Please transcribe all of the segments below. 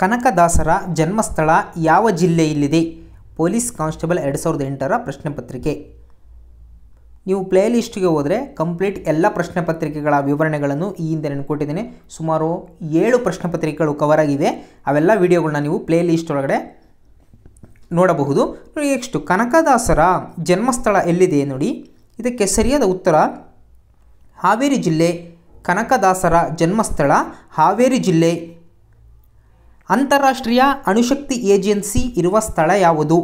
ಕನಕದಾಸರ ಜನ್ಮಸ್ಥಳ ಯಾವ ಜಿಲ್ಲೆಯಲ್ಲಿದೆ police constable ಎರಡು ಸಾವಿರದ ಎಂಟರ ಪ್ರಶ್ನೆ ಪತ್ರಿಕೆ ನೀವು ಪ್ಲೇ ಲಿಸ್ಟಿಗೆ ಹೋದರೆ ಕಂಪ್ಲೀಟ್ ಎಲ್ಲ ಪ್ರಶ್ನೆ ಪತ್ರಿಕೆಗಳ ವಿವರಣೆಗಳನ್ನು ಈ ಹಿಂದೆ ನಾನು ಕೊಟ್ಟಿದ್ದೇನೆ ಸುಮಾರು ಏಳು ಪ್ರಶ್ನೆ ಪತ್ರಿಕೆಗಳು ಕವರ್ ಆಗಿವೆ ಅವೆಲ್ಲ ವಿಡಿಯೋಗಳನ್ನ ನೀವು ಪ್ಲೇ ಲಿಸ್ಟ್ ಒಳಗಡೆ ನೋಡಬಹುದು ನೆಕ್ಸ್ಟು ಕನಕದಾಸರ ಜನ್ಮಸ್ಥಳ ಎಲ್ಲಿದೆ ನೋಡಿ ಇದಕ್ಕೆ ಸರಿಯಾದ ಉತ್ತರ ಹಾವೇರಿ ಜಿಲ್ಲೆ ಕನಕದಾಸರ ಜನ್ಮಸ್ಥಳ ಹಾವೇರಿ ಜಿಲ್ಲೆ ಅಂತಾರಾಷ್ಟ್ರೀಯ ಅಣುಶಕ್ತಿ ಏಜೆನ್ಸಿ ಇರುವ ಸ್ಥಳ ಯಾವುದು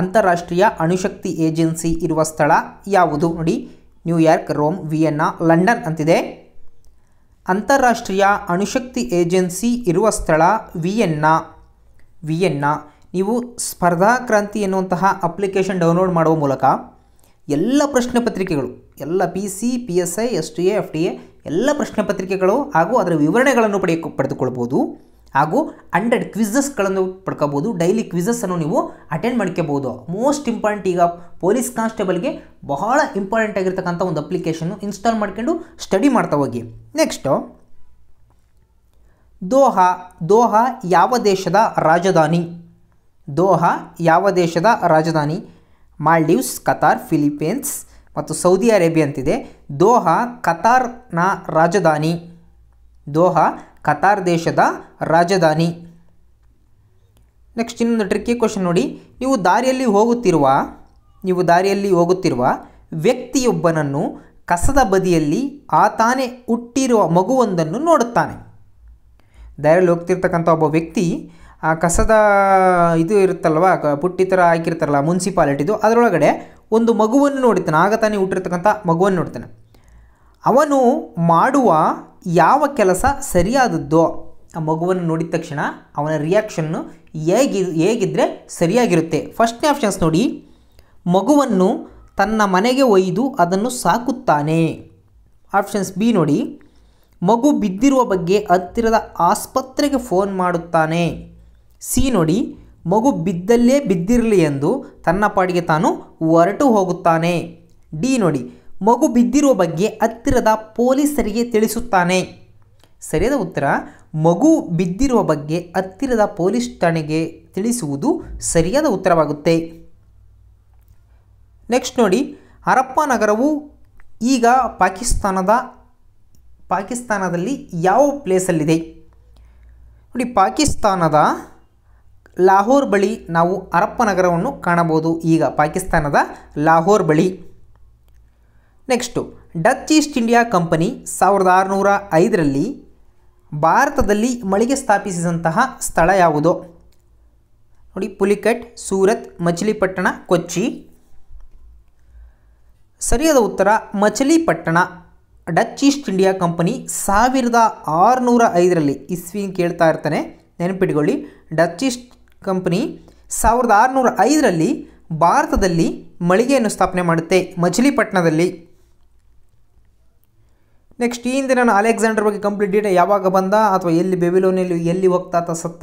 ಅಂತಾರಾಷ್ಟ್ರೀಯ ಅಣುಶಕ್ತಿ ಏಜೆನ್ಸಿ ಇರುವ ಸ್ಥಳ ಯಾವುದು ನೋಡಿ ನ್ಯೂಯಾರ್ಕ್ ರೋಮ್ ವಿಯೆನ್ನಾ ಲಂಡನ್ ಅಂತಿದೆ ಅಂತಾರಾಷ್ಟ್ರೀಯ ಅಣುಶಕ್ತಿ ಏಜೆನ್ಸಿ ಇರುವ ಸ್ಥಳ ವಿಯೆನ್ನಾ ವಿಯೆನ್ನಾ ನೀವು ಸ್ಪರ್ಧಾ ಕ್ರಾಂತಿ ಎನ್ನುವಂತಹ ಅಪ್ಲಿಕೇಶನ್ ಡೌನ್ಲೋಡ್ ಮಾಡುವ ಮೂಲಕ ಎಲ್ಲ ಪ್ರಶ್ನೆ ಪತ್ರಿಕೆಗಳು ಎಲ್ಲ P C P S I S T A F T A ಎಲ್ಲ ಪ್ರಶ್ನೆ ಪತ್ರಿಕೆಗಳು ಹಾಗೂ ಅದರ ವಿವರಣೆಗಳನ್ನು ಪಡೆಯ ಪಡೆದುಕೊಳ್ಬೋದು ಹಾಗೂ ಹಂಡ್ರೆಡ್ ಕ್ವಿಝಸ್ಗಳನ್ನು ಪಡ್ಕೋಬೋದು ಡೈಲಿ ಕ್ವಿಝಸ್ಸನ್ನು ನೀವು ಅಟೆಂಡ್ ಮಾಡ್ಕೋಬೋದು ಮೋಸ್ಟ್ ಇಂಪಾರ್ಟೆಂಟ್ ಈಗ ಪೊಲೀಸ್ ಕಾನ್ಸ್ಟೇಬಲ್ಗೆ ಬಹಳ ಇಂಪಾರ್ಟೆಂಟ್ ಆಗಿರ್ತಕ್ಕಂಥ ಒಂದು ಅಪ್ಲಿಕೇಶನ್ನು ಇನ್ಸ್ಟಾಲ್ ಮಾಡ್ಕೊಂಡು ಸ್ಟಡಿ ಮಾಡ್ತಾ ಹೋಗಿ ನೆಕ್ಸ್ಟು ದೋಹಾ ದೋಹಾ ಯಾವ ದೇಶದ ರಾಜಧಾನಿ ದೋಹಾ ಯಾವ ದೇಶದ ರಾಜಧಾನಿ ಮಾಲ್ಡೀವ್ಸ್ ಕತಾರ್ ಫಿಲಿಪೀನ್ಸ್ ಮತ್ತು ಸೌದಿ ಅರೇಬಿಯಾ ಅಂತಿದೆ ದೋಹಾ ಕತಾರ್ನ ರಾಜಧಾನಿ ದೋಹಾ ಕತಾರ್ ದೇಶದ ರಾಜಧಾನಿ ನೆಕ್ಸ್ಟ್ ಇನ್ನೊಂದು ಟ್ರಿಕ್ಕಿ ಕ್ವಶನ್ ನೋಡಿ ನೀವು ದಾರಿಯಲ್ಲಿ ಹೋಗುತ್ತಿರುವ ನೀವು ದಾರಿಯಲ್ಲಿ ಹೋಗುತ್ತಿರುವ ವ್ಯಕ್ತಿಯೊಬ್ಬನನ್ನು ಕಸದ ಬದಿಯಲ್ಲಿ ತಾನೇ ಹುಟ್ಟಿರುವ ಮಗುವೊಂದನ್ನು ನೋಡುತ್ತಾನೆ ದಾರಿಯಲ್ಲಿ ಹೋಗ್ತಿರ್ತಕ್ಕಂಥ ಒಬ್ಬ ವ್ಯಕ್ತಿ ಆ ಕಸದ ಇದು ಇರುತ್ತಲ್ವ ಪುಟ್ಟಿ ಥರ ಹಾಕಿರ್ತಾರಲ್ಲ ಮುನ್ಸಿಪಾಲಿಟಿದು ಅದರೊಳಗಡೆ ಒಂದು ಮಗುವನ್ನು ನೋಡುತ್ತಾನೆ ಆಗ ತಾನೇ ಹುಟ್ಟಿರ್ತಕ್ಕಂಥ ಮಗುವನ್ನು ನೋಡ್ತಾನೆ ಅವನು ಮಾಡುವ ಯಾವ ಕೆಲಸ ಸರಿಯಾದದ್ದೋ ಆ ಮಗುವನ್ನು ನೋಡಿದ ತಕ್ಷಣ ಅವನ ರಿಯಾಕ್ಷನ್ನು ಹೇಗಿ ಹೇಗಿದ್ದರೆ ಸರಿಯಾಗಿರುತ್ತೆ ಫಸ್ಟ್ನೇ ಆಪ್ಷನ್ಸ್ ನೋಡಿ ಮಗುವನ್ನು ತನ್ನ ಮನೆಗೆ ಒಯ್ದು ಅದನ್ನು ಸಾಕುತ್ತಾನೆ ಆಪ್ಷನ್ಸ್ ಬಿ ನೋಡಿ ಮಗು ಬಿದ್ದಿರುವ ಬಗ್ಗೆ ಹತ್ತಿರದ ಆಸ್ಪತ್ರೆಗೆ ಫೋನ್ ಮಾಡುತ್ತಾನೆ ಸಿ ನೋಡಿ ಮಗು ಬಿದ್ದಲ್ಲೇ ಬಿದ್ದಿರಲಿ ಎಂದು ತನ್ನ ಪಾಡಿಗೆ ತಾನು ಹೊರಟು ಹೋಗುತ್ತಾನೆ ಡಿ ನೋಡಿ ಮಗು ಬಿದ್ದಿರುವ ಬಗ್ಗೆ ಹತ್ತಿರದ ಪೊಲೀಸರಿಗೆ ತಿಳಿಸುತ್ತಾನೆ ಸರಿಯಾದ ಉತ್ತರ ಮಗು ಬಿದ್ದಿರುವ ಬಗ್ಗೆ ಹತ್ತಿರದ ಪೊಲೀಸ್ ಠಾಣೆಗೆ ತಿಳಿಸುವುದು ಸರಿಯಾದ ಉತ್ತರವಾಗುತ್ತೆ ನೆಕ್ಸ್ಟ್ ನೋಡಿ ಹರಪ್ಪ ನಗರವು ಈಗ ಪಾಕಿಸ್ತಾನದ ಪಾಕಿಸ್ತಾನದಲ್ಲಿ ಯಾವ ಪ್ಲೇಸಲ್ಲಿದೆ ನೋಡಿ ಪಾಕಿಸ್ತಾನದ ಲಾಹೋರ್ ಬಳಿ ನಾವು ಹರಪ್ಪ ನಗರವನ್ನು ಕಾಣಬಹುದು ಈಗ ಪಾಕಿಸ್ತಾನದ ಲಾಹೋರ್ ಬಳಿ next Dutch East India company ಸಾವಿರದ ಆರುನೂರ ಐದರಲ್ಲಿ ಭಾರತದಲ್ಲಿ ಮಳಿಗೆ ಸ್ಥಾಪಿಸಿದಂತಹ ಸ್ಥಳ ಯಾವುದು ನೋಡಿ ಪುಲಿಕಟ್ ಸೂರತ್ ಮಚಿಲಿಪಟ್ಟಣ ಕೊಚ್ಚಿ ಸರಿಯಾದ ಉತ್ತರ Machilipatnam Dutch East India company ಸಾವಿರದ ಆರುನೂರ ಐದರಲ್ಲಿ ಇಸ್ವಿ ಕೇಳ್ತಾ ಇರ್ತಾನೆ ನೆನಪಿಟ್ಕೊಳ್ಳಿ ಡಚ್ ಈಸ್ಟ್ ಕಂಪನಿ ಸಾವಿರದ ಆರುನೂರ ಐದರಲ್ಲಿ ಭಾರತದಲ್ಲಿ ಮಳಿಗೆಯನ್ನು ಸ್ಥಾಪನೆ ಮಾಡುತ್ತೆ ಮಚಿಲಿಪಟ್ಟಣದಲ್ಲಿ ನೆಕ್ಸ್ಟ್ ಈ ಹಿಂದೆ ನಾನು ಅಲೆಕ್ಸಾಂಡರ್ ಬಗ್ಗೆ ಕಂಪ್ಲೀಟ್ ಡೀಟೇಲ್ ಯಾವಾಗ ಬಂದ ಅಥವಾ ಎಲ್ಲಿ ಬೆಬಿಲೋನಲ್ಲಿ ಎಲ್ಲಿ ಹೋಗ್ತಾತ ಅಥವಾ ಸತ್ತ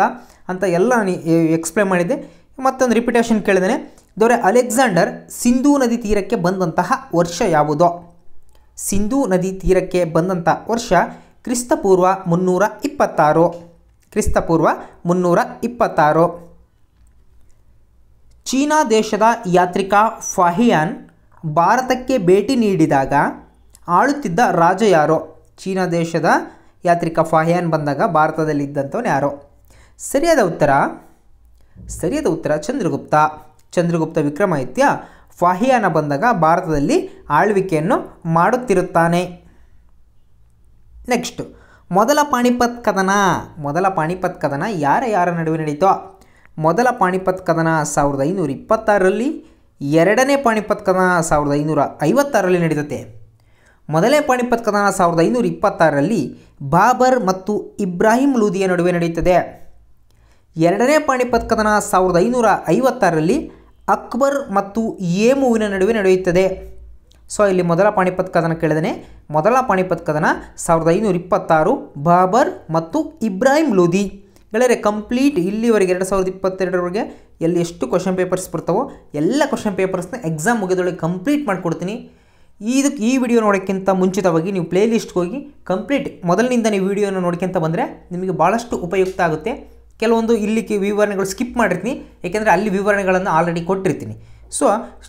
ಅಂತ ಎಲ್ಲ ನಾನು ಎಕ್ಸ್ಪ್ಲೈನ್ ಮಾಡಿದ್ದೆ ಮತ್ತೊಂದು ರಿಪಿಟೇಷನ್ ಕೇಳಿದೆ ದೊರೆ ಅಲೆಕ್ಸಾಂಡರ್ ಸಿಂಧೂ ನದಿ ತೀರಕ್ಕೆ ಬಂದಂತಹ ವರ್ಷ ಯಾವುದೋ ಸಿಂಧೂ ನದಿ ತೀರಕ್ಕೆ ಬಂದಂಥ ವರ್ಷ ಕ್ರಿಸ್ತಪೂರ್ವ ಮುನ್ನೂರ ಇಪ್ಪತ್ತಾರು ಕ್ರಿಸ್ತಪೂರ್ವ ಮುನ್ನೂರ ಇಪ್ಪತ್ತಾರು ಚೀನಾ ದೇಶದ ಯಾತ್ರಿಕ ಫಾಹಿಯಾನ್ ಭಾರತಕ್ಕೆ ಭೇಟಿ ನೀಡಿದಾಗ ಆಳುತ್ತಿದ್ದ ರಾಜ ಯಾರೋ ಚೀನಾ ದೇಶದ ಯಾತ್ರಿಕ ಫಾಹ್ಯಾನ್ ಬಂದಾಗ ಭಾರತದಲ್ಲಿದ್ದಂಥವನು ಯಾರೋ ಸರಿಯಾದ ಉತ್ತರ ಸರಿಯಾದ ಉತ್ತರ ಚಂದ್ರಗುಪ್ತ ಚಂದ್ರಗುಪ್ತ ವಿಕ್ರಮಾದಿತ್ಯ ಫಾಹಿಯಾನ ಬಂದಾಗ ಭಾರತದಲ್ಲಿ ಆಳ್ವಿಕೆಯನ್ನು ಮಾಡುತ್ತಿರುತ್ತಾನೆ ನೆಕ್ಸ್ಟ್ ಮೊದಲ ಪಾಣಿಪತ್ ಕದನ ಮೊದಲ ಪಾಣಿಪತ್ ಕದನ ಯಾರ ಯಾರ ನಡುವೆ ನಡೀತೋ ಮೊದಲ ಪಾಣಿಪತ್ ಕದನ ಸಾವಿರದ ಐನೂರ ಇಪ್ಪತ್ತಾರರಲ್ಲಿ ಎರಡನೇ ಪಾಣಿಪತ್ ಕದನ ಸಾವಿರದ ಐನೂರ ಐವತ್ತಾರರಲ್ಲಿ ನಡೀತತೆ ಮೊದಲನೇ ಪಾಣಿಪತ್ ಕದನ ಸಾವಿರದ ಐನೂರ ಇಪ್ಪತ್ತಾರರಲ್ಲಿ ಬಾಬರ್ ಮತ್ತು ಇಬ್ರಾಹಿಂ ಲೂದಿಯ ನಡುವೆ ನಡೆಯುತ್ತದೆ ಎರಡನೇ ಪಾಣಿಪತ್ ಕದನ ಸಾವಿರದ ಐನೂರ ಐವತ್ತಾರರಲ್ಲಿ ಅಕ್ಬರ್ ಮತ್ತು ಏಮುವಿನ ನಡುವೆ ನಡೆಯುತ್ತದೆ ಸೊ ಇಲ್ಲಿ ಮೊದಲ ಪಾಣಿಪತ್ ಕದನ ಕೇಳಿದನೆ ಮೊದಲ ಪಾಣಿಪತ್ ಕದನ ಸಾವಿರದ ಐನೂರ ಇಪ್ಪತ್ತಾರು ಬಾಬರ್ ಮತ್ತು ಇಬ್ರಾಹಿಂ ಲೂದಿ ಗೆಳೆಯರೆ ಕಂಪ್ಲೀಟ್ ಇಲ್ಲಿವರೆಗೆ ಎರಡು ಸಾವಿರದ ಇಪ್ಪತ್ತೆರಡರವರೆಗೆ ಎಲ್ಲಿ ಎಷ್ಟು ಕ್ವಶನ್ ಪೇಪರ್ಸ್ ಬರ್ತಾವೋ ಎಲ್ಲ ಕ್ವಶನ್ ಪೇಪರ್ಸ್ನ ಎಕ್ಸಾಮ್ ಮುಗಿದೊಳಗೆ ಕಂಪ್ಲೀಟ್ ಮಾಡಿಕೊಡ್ತೀನಿ ಇದಕ್ಕೆ ಈ ವಿಡಿಯೋ ನೋಡೋಕ್ಕಿಂತ ಮುಂಚಿತವಾಗಿ ನೀವು ಪ್ಲೇಲಿಸ್ಟ್ಗೆ ಹೋಗಿ ಕಂಪ್ಲೀಟ್ ಮೊದಲಿನಿಂದ ನೀವು ವಿಡಿಯೋನ ನೋಡ್ಕೊಂತ ಬಂದರೆ ನಿಮಗೆ ಭಾಳಷ್ಟು ಉಪಯುಕ್ತ ಆಗುತ್ತೆ ಕೆಲವೊಂದು ಇಲ್ಲಿಗೆ ವಿವರಣೆಗಳು ಸ್ಕಿಪ್ ಮಾಡಿರ್ತೀನಿ ಏಕೆಂದರೆ ಅಲ್ಲಿ ವಿವರಣೆಗಳನ್ನು ಆಲ್ರೆಡಿ ಕೊಟ್ಟಿರ್ತೀನಿ ಸೊ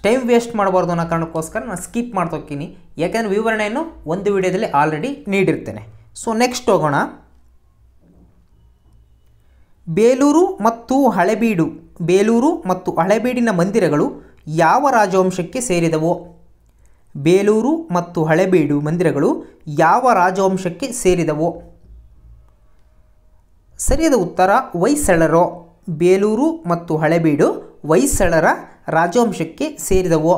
ಟೈಮ್ ವೇಸ್ಟ್ ಮಾಡಬಾರ್ದು ಅನ್ನೋ ಕಾರಣಕ್ಕೋಸ್ಕರ ನಾನು ಸ್ಕಿಪ್ ಮಾಡ್ತೋಗ್ತೀನಿ ಯಾಕೆಂದರೆ ವಿವರಣೆಯನ್ನು ಒಂದು ವಿಡಿಯೋದಲ್ಲಿ ಆಲ್ರೆಡಿ ನೀಡಿರ್ತೇನೆ ಸೊ ನೆಕ್ಸ್ಟ್ ಹೋಗೋಣ ಬೇಲೂರು ಮತ್ತು ಹಳೆಬೀಡು ಬೇಲೂರು ಮತ್ತು ಹಳೆಬೀಡಿನ ಮಂದಿರಗಳು ಯಾವ ರಾಜವಂಶಕ್ಕೆ ಸೇರಿದವೋ ಬೇಲೂರು ಮತ್ತು ಹಳೆಬೀಡು ಮಂದಿರಗಳು ಯಾವ ರಾಜವಂಶಕ್ಕೆ ಸೇರಿದವು ಸರಿಯಾದ ಉತ್ತರ ವೈಸಳರು ಬೇಲೂರು ಮತ್ತು ಹಳೆಬೀಡು ವೈಸಳರ ರಾಜವಂಶಕ್ಕೆ ಸೇರಿದವು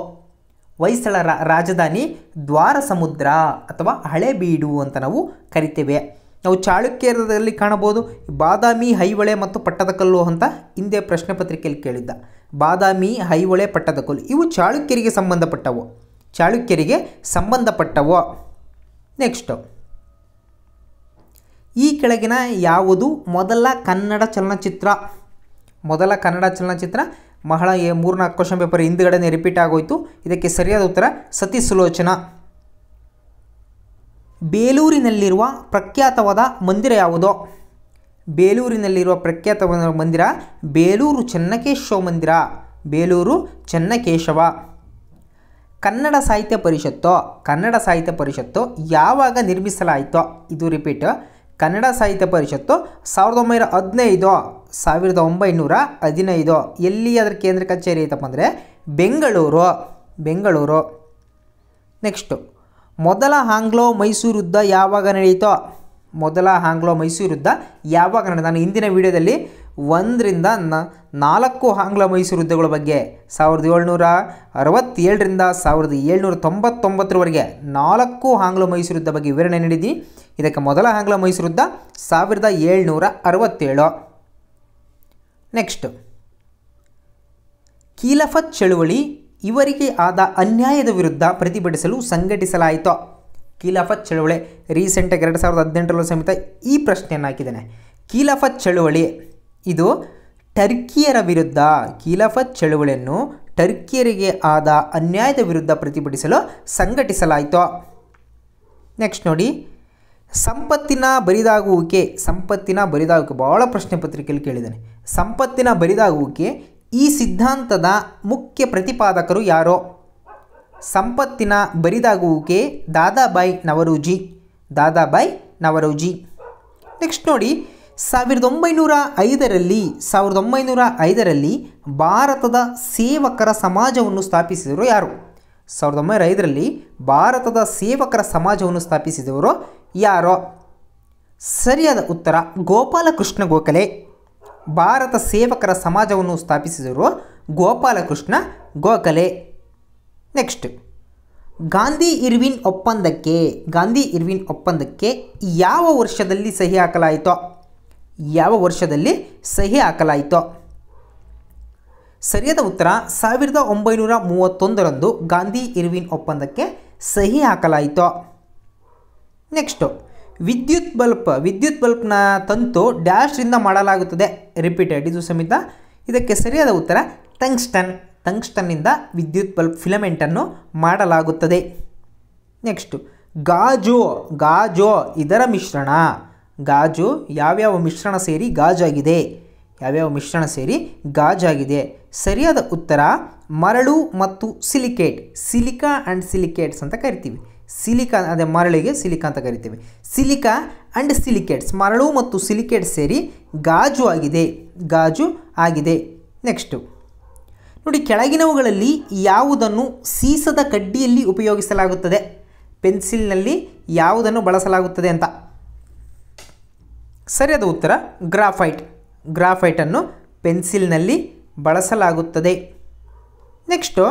ಹೊಯ್ಸಳರ ರಾಜಧಾನಿ ದ್ವಾರ ಸಮುದ್ರ ಅಥವಾ ಹಳೆಬೀಡು ಅಂತ ನಾವು ಕರಿತೇವೆ ನಾವು ಚಾಳುಕ್ಯರಲ್ಲಿ ಕಾಣಬಹುದು ಬಾದಾಮಿ ಹೈವಳೆ ಮತ್ತು ಪಟ್ಟದಕಲ್ಲು ಅಂತ ಹಿಂದೆ ಪ್ರಶ್ನೆ ಪತ್ರಿಕೆಯಲ್ಲಿ ಕೇಳಿದ್ದ ಬಾದಾಮಿ ಹೈವಳೆ ಪಟ್ಟದಕಲ್ಲು ಇವು ಚಾಳುಕ್ಯರಿಗೆ ಸಂಬಂಧಪಟ್ಟವು ಚಾಳುಕ್ಯರಿಗೆ ಸಂಬಂಧಪಟ್ಟವು ನೆಕ್ಸ್ಟು ಈ ಕೆಳಗಿನ ಯಾವುದು ಮೊದಲ ಕನ್ನಡ ಚಲನಚಿತ್ರ ಮೊದಲ ಕನ್ನಡ ಚಲನಚಿತ್ರ ಬಹಳ ಮೂರ್ನಾಲ್ಕು ಕ್ವಶನ್ ಪೇಪರ್ ಹಿಂದುಗಡೆನೆ ರಿಪೀಟ್ ಆಗೋಯಿತು ಇದಕ್ಕೆ ಸರಿಯಾದ ಉತ್ತರ ಸತಿ ಸುಲೋಚನಾ ಬೇಲೂರಿನಲ್ಲಿರುವ ಪ್ರಖ್ಯಾತವಾದ ಮಂದಿರ ಯಾವುದೋ ಬೇಲೂರಿನಲ್ಲಿರುವ ಪ್ರಖ್ಯಾತವಾದ ಮಂದಿರ ಬೇಲೂರು ಚನ್ನಕೇಶವ ಮಂದಿರ ಬೇಲೂರು ಚನ್ನಕೇಶವ ಕನ್ನಡ ಸಾಹಿತ್ಯ ಪರಿಷತ್ತು ಕನ್ನಡ ಸಾಹಿತ್ಯ ಪರಿಷತ್ತು ಯಾವಾಗ ನಿರ್ಮಿಸಲಾಯಿತೋ ಇದು ರಿಪೀಟ್ ಕನ್ನಡ ಸಾಹಿತ್ಯ ಪರಿಷತ್ತು ಸಾವಿರದ ಒಂಬೈನೂರ ಹದಿನೈದು ಸಾವಿರದ ಒಂಬೈನೂರ ಹದಿನೈದು ಎಲ್ಲಿ ಅದರ ಕೇಂದ್ರ ಕಚೇರಿ ಐತಪ್ಪ ಅಂದರೆ ಬೆಂಗಳೂರು ಬೆಂಗಳೂರು ನೆಕ್ಸ್ಟು ಮೊದಲ ಆಂಗ್ಲೋ ಮೈಸೂರು ಯುದ್ಧ ಯಾವಾಗ ನಡೆಯಿತೋ ಮೊದಲ ಆಂಗ್ಲೋ ಮೈಸೂರು ಯುದ್ಧ ಯಾವಾಗ ನಡೆದ ನಾನು ಹಿಂದಿನ ವಿಡಿಯೋದಲ್ಲಿ ಒಂದರಿಂದ ನಾಲ್ಕು ಆಂಗ್ಲ ಮೈಸೂರು ಯುದ್ಧಗಳ ಬಗ್ಗೆ ಸಾವಿರದ ಏಳ್ನೂರ ಅರವತ್ತೇಳರಿಂದ ಸಾವಿರದ ಏಳ್ನೂರ ತೊಂಬತ್ತೊಂಬತ್ತರವರೆಗೆ ನಾಲ್ಕು ಆಂಗ್ಲ ಮೈಸೂರು ಯುದ್ಧ ಬಗ್ಗೆ ವಿವರಣೆ ನೀಡಿದ್ವಿ ಇದಕ್ಕೆ ಮೊದಲ ಆಂಗ್ಲ ಮೈಸೂರು ಯುದ್ಧ ಸಾವಿರದ ಏಳ್ನೂರ ಅರವತ್ತೇಳು ನೆಕ್ಸ್ಟ್ ಕೀಲಫತ್ ಚಳುವಳಿ ಇವರಿಗೆ ಆದ ಅನ್ಯಾಯದ ವಿರುದ್ಧ ಪ್ರತಿಭಟಿಸಲು ಸಂಘಟಿಸಲಾಯಿತು ಕೀಲಫತ್ ಚಳುವಳಿ ರೀಸೆಂಟಾಗಿ ಎರಡು ಸಾವಿರದ ಹದಿನೆಂಟರಲ್ಲೂ ಸಮೇತ ಈ ಪ್ರಶ್ನೆಯನ್ನು ಹಾಕಿದ್ದೇನೆ ಕೀಲಫತ್ ಚಳುವಳಿ ಇದು ಟರ್ಕಿಯರ ವಿರುದ್ಧ ಖಿಲಾಫತ್ ಚಳುವಳಿಯನ್ನು ಟರ್ಕಿಯರಿಗೆ ಆದ ಅನ್ಯಾಯದ ವಿರುದ್ಧ ಪ್ರತಿಭಟಿಸಲು ಸಂಘಟಿಸಲಾಯಿತು ನೆಕ್ಸ್ಟ್ ನೋಡಿ ಸಂಪತ್ತಿನ ಬರಿದಾಗುವಿಕೆ ಸಂಪತ್ತಿನ ಬರಿದಾಗುವಿಕೆ ಭಾಳ ಪ್ರಶ್ನೆ ಪತ್ರಿಕೆಯಲ್ಲಿ ಕೇಳಿದ್ದಾನೆ ಸಂಪತ್ತಿನ ಬರಿದಾಗುವಿಕೆ ಈ ಸಿದ್ಧಾಂತದ ಮುಖ್ಯ ಪ್ರತಿಪಾದಕರು ಯಾರೋ ಸಂಪತ್ತಿನ ಬರಿದಾಗುವಿಕೆ ದಾದಾಬಾಯಿ ನವರೋಜಿ ದಾದಾಬಾಯಿ ನವರೂಜಿ ನೆಕ್ಸ್ಟ್ ನೋಡಿ ಸಾವಿರದ ಒಂಬೈನೂರ ಐದರಲ್ಲಿ ಸಾವಿರದ ಒಂಬೈನೂರ ಐದರಲ್ಲಿ ಭಾರತದ ಸೇವಕರ ಸಮಾಜವನ್ನು ಸ್ಥಾಪಿಸಿದವರು ಯಾರು ಸಾವಿರದ ಒಂಬೈನೂರ ಐದರಲ್ಲಿ ಭಾರತದ ಸೇವಕರ ಸಮಾಜವನ್ನು ಸ್ಥಾಪಿಸಿದವರು ಯಾರೋ ಸರಿಯಾದ ಉತ್ತರ ಗೋಪಾಲಕೃಷ್ಣ ಗೋಖಲೆ ಭಾರತ ಸೇವಕರ ಸಮಾಜವನ್ನು ಸ್ಥಾಪಿಸಿದವರು ಗೋಪಾಲಕೃಷ್ಣ ಗೋಖಲೆ ನೆಕ್ಸ್ಟ್ ಗಾಂಧಿ ಇರ್ವಿನ್ ಒಪ್ಪಂದಕ್ಕೆ ಗಾಂಧಿ ಇರ್ವಿನ್ ಒಪ್ಪಂದಕ್ಕೆ ಯಾವ ವರ್ಷದಲ್ಲಿ ಸಹಿ ಹಾಕಲಾಯಿತೋ ಯಾವ ವರ್ಷದಲ್ಲಿ ಸಹಿ ಹಾಕಲಾಯಿತು ಸರಿಯಾದ ಉತ್ತರ ಸಾವಿರದ ಒಂಬೈನೂರ ಮೂವತ್ತೊಂದರಂದು ಗಾಂಧಿ ಇರ್ವಿನ್ ಒಪ್ಪಂದಕ್ಕೆ ಸಹಿ ಹಾಕಲಾಯಿತು ನೆಕ್ಸ್ಟು ವಿದ್ಯುತ್ ಬಲ್ಪ್ ವಿದ್ಯುತ್ ಬಲ್ಪ್ನ ತಂತು ಡ್ಯಾಶ್ರಿಂದ ಮಾಡಲಾಗುತ್ತದೆ ರಿಪೀಟೆಡ್ ಇದು ಸಮೇತ ಇದಕ್ಕೆ ಸರಿಯಾದ ಉತ್ತರ ಟಂಗ್ಸ್ಟನ್ ಟಂಗ್ಸ್ಟನ್ನಿಂದ ವಿದ್ಯುತ್ ಬಲ್ಪ್ ಫಿಲಮೆಂಟನ್ನು ಮಾಡಲಾಗುತ್ತದೆ ನೆಕ್ಸ್ಟು ಗಾಜೋ ಗಾಜೋ ಇದರ ಮಿಶ್ರಣ ಗಾಜು ಯಾವ್ಯಾವ ಮಿಶ್ರಣ ಸೇರಿ ಗಾಜಾಗಿದೆ ಯಾವ್ಯಾವ ಮಿಶ್ರಣ ಸೇರಿ ಗಾಜಾಗಿದೆ ಸರಿಯಾದ ಉತ್ತರ ಮರಳು ಮತ್ತು ಸಿಲಿಕೇಟ್ ಸಿಲಿಕಾ ಆ್ಯಂಡ್ ಸಿಲಿಕೇಟ್ಸ್ ಅಂತ ಕರಿತೀವಿ ಸಿಲಿಕಾ ಅದೇ ಮರಳಿಗೆ ಸಿಲಿಕಾ ಅಂತ ಕರಿತೀವಿ ಸಿಲಿಕಾ ಆ್ಯಂಡ್ ಸಿಲಿಕೇಟ್ಸ್ ಮರಳು ಮತ್ತು ಸಿಲಿಕೇಟ್ ಸೇರಿ ಗಾಜು ಆಗಿದೆ ಗಾಜು ಆಗಿದೆ ನೆಕ್ಸ್ಟು ನೋಡಿ ಕೆಳಗಿನವುಗಳಲ್ಲಿ ಯಾವುದನ್ನು ಸೀಸದ ಕಡ್ಡಿಯಲ್ಲಿ ಉಪಯೋಗಿಸಲಾಗುತ್ತದೆ ಪೆನ್ಸಿಲ್ನಲ್ಲಿ ಯಾವುದನ್ನು ಬಳಸಲಾಗುತ್ತದೆ ಅಂತ ಸರಿಯಾದ ಉತ್ತರ ಗ್ರಾಫೈಟ್ ಗ್ರಾಫೈಟನ್ನು ಪೆನ್ಸಿಲ್ನಲ್ಲಿ ಬಳಸಲಾಗುತ್ತದೆ ನೆಕ್ಸ್ಟು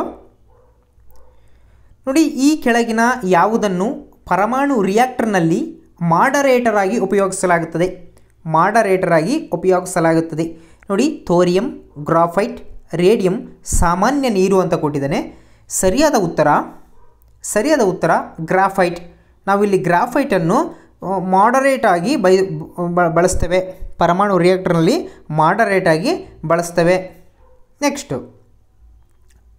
ನೋಡಿ ಈ ಕೆಳಗಿನ ಯಾವುದನ್ನು ಪರಮಾಣು ರಿಯಾಕ್ಟರ್ನಲ್ಲಿ ಮಾಡರೇಟರ್ ಆಗಿ ಉಪಯೋಗಿಸಲಾಗುತ್ತದೆ ಮಾಡರೇಟರ್ ಆಗಿ ಉಪಯೋಗಿಸಲಾಗುತ್ತದೆ ನೋಡಿ ಥೋರಿಯಂ ಗ್ರಾಫೈಟ್ ರೇಡಿಯಂ ಸಾಮಾನ್ಯ ನೀರು ಅಂತ ಕೊಟ್ಟಿದ್ದಾನೆ ಸರಿಯಾದ ಉತ್ತರ ಸರಿಯಾದ ಉತ್ತರ ಗ್ರಾಫೈಟ್ ನಾವಿಲ್ಲಿ ಗ್ರಾಫೈಟನ್ನು ಮಾಡರೇಟಾಗಿ ಆಗಿ ಬೈ ಬಳಸ್ತೇವೆ ಪರಮಾಣು ರಿಯಾಕ್ಟರ್ನಲ್ಲಿ ಮಾಡರೇಟಾಗಿ ಆಗಿ ಬಳಸ್ತೇವೆ ನೆಕ್ಸ್ಟು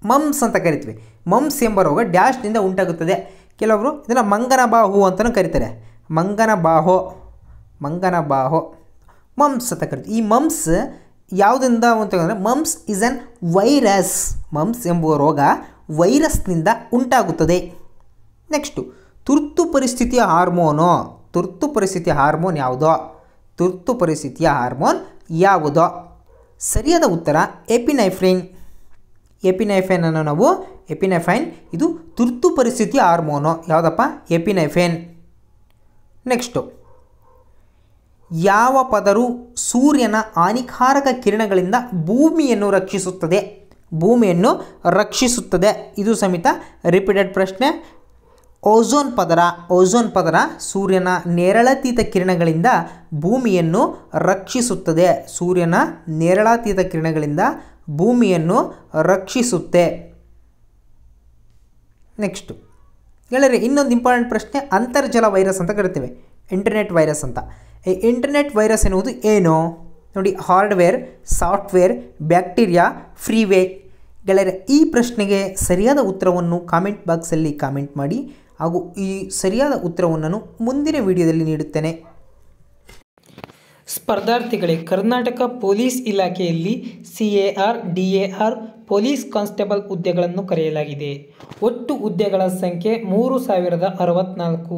ಮಮ್ಸ್ ಅಂತ ಕರಿತೀವಿ ಮಮ್ಸ್ ಎಂಬ ರೋಗ ಡ್ಯಾಶ್ನಿಂದ ಉಂಟಾಗುತ್ತದೆ ಕೆಲವರು ಇದನ್ನು ಮಂಗನ ಬಾಹು ಅಂತಲೂ ಕರೀತಾರೆ ಮಂಗನ ಬಾಹೋ ಮಂಗನ ಬಾಹೋ ಮಮ್ಸ್ ಅಂತ ಕರಿತೀವಿ ಈ ಮಮ್ಸ್ ಯಾವುದರಿಂದ ಅಂತಂದರೆ mumps is an virus mumps ಎಂಬುವ ರೋಗ ವೈರಸ್ನಿಂದ ಉಂಟಾಗುತ್ತದೆ ನೆಕ್ಸ್ಟು ತುರ್ತು ಪರಿಸ್ಥಿತಿಯ ಹಾರ್ಮೋನು ತುರ್ತು ಪರಿಸ್ಥಿತಿ ಹಾರ್ಮೋನ್ ಯಾವುದೋ ತುರ್ತು ಪರಿಸ್ಥಿತಿಯ ಹಾರ್ಮೋನ್ ಯಾವುದೋ ಸರಿಯಾದ ಉತ್ತರ ಎಪಿನೈಫ್ರಿನ್ ಎಪಿನೈಫೈನ್ ಅನ್ನು ನಾವು ಎಪಿನೈಫೈನ್ ಇದು ತುರ್ತು ಪರಿಸ್ಥಿತಿಯ ಹಾರ್ಮೋನು ಯಾವುದಪ್ಪ ಎಪಿನೈಫೈನ್ ನೆಕ್ಸ್ಟು ಯಾವ ಪದರು ಸೂರ್ಯನ ಹಾನಿಕಾರಕ ಕಿರಣಗಳಿಂದ ಭೂಮಿಯನ್ನು ರಕ್ಷಿಸುತ್ತದೆ ಭೂಮಿಯನ್ನು ರಕ್ಷಿಸುತ್ತದೆ ಇದು ಸಮೇತ ರಿಪೀಟೆಡ್ ಪ್ರಶ್ನೆ ಓಝೋನ್ ಪದರ ಓಝೋನ್ ಪದರ ಸೂರ್ಯನ ನೇರಳಾತೀತ ಕಿರಣಗಳಿಂದ ಭೂಮಿಯನ್ನು ರಕ್ಷಿಸುತ್ತದೆ ಸೂರ್ಯನ ನೇರಳಾತೀತ ಕಿರಣಗಳಿಂದ ಭೂಮಿಯನ್ನು ರಕ್ಷಿಸುತ್ತೆ ನೆಕ್ಸ್ಟು ಹೇಳಿರಿ ಇನ್ನೊಂದು ಇಂಪಾರ್ಟೆಂಟ್ ಪ್ರಶ್ನೆ ಅಂತರ್ಜಲ ವೈರಸ್ ಅಂತ ಕರಿತೇವೆ ಇಂಟರ್ನೆಟ್ ವೈರಸ್ ಅಂತ ಈ ಇಂಟರ್ನೆಟ್ ವೈರಸ್ ಎನ್ನುವುದು ಏನು ನೋಡಿ ಹಾರ್ಡ್ವೇರ್ ಸಾಫ್ಟ್ವೇರ್ ಬ್ಯಾಕ್ಟೀರಿಯಾ ಫ್ರೀವೇ ಗೆಳೆಯರೆ ಈ ಪ್ರಶ್ನೆಗೆ ಸರಿಯಾದ ಉತ್ತರವನ್ನು ಕಾಮೆಂಟ್ ಬಾಕ್ಸಲ್ಲಿ ಕಾಮೆಂಟ್ ಮಾಡಿ ಹಾಗೂ ಈ ಸರಿಯಾದ ಉತ್ತರವನ್ನು ಮುಂದಿನ ವಿಡಿಯೋದಲ್ಲಿ ನೀಡುತ್ತೇನೆ ಸ್ಪರ್ಧಾರ್ಥಿಗಳೇ ಕರ್ನಾಟಕ ಪೊಲೀಸ್ ಇಲಾಖೆಯಲ್ಲಿ C A R D A R police constable ಹುದ್ದೆಗಳನ್ನು ಕರೆಯಲಾಗಿದೆ ಒಟ್ಟು ಹುದ್ದೆಗಳ ಸಂಖ್ಯೆ ಮೂರು ಸಾವಿರದ ಅರವತ್ತ್ನಾಲ್ಕು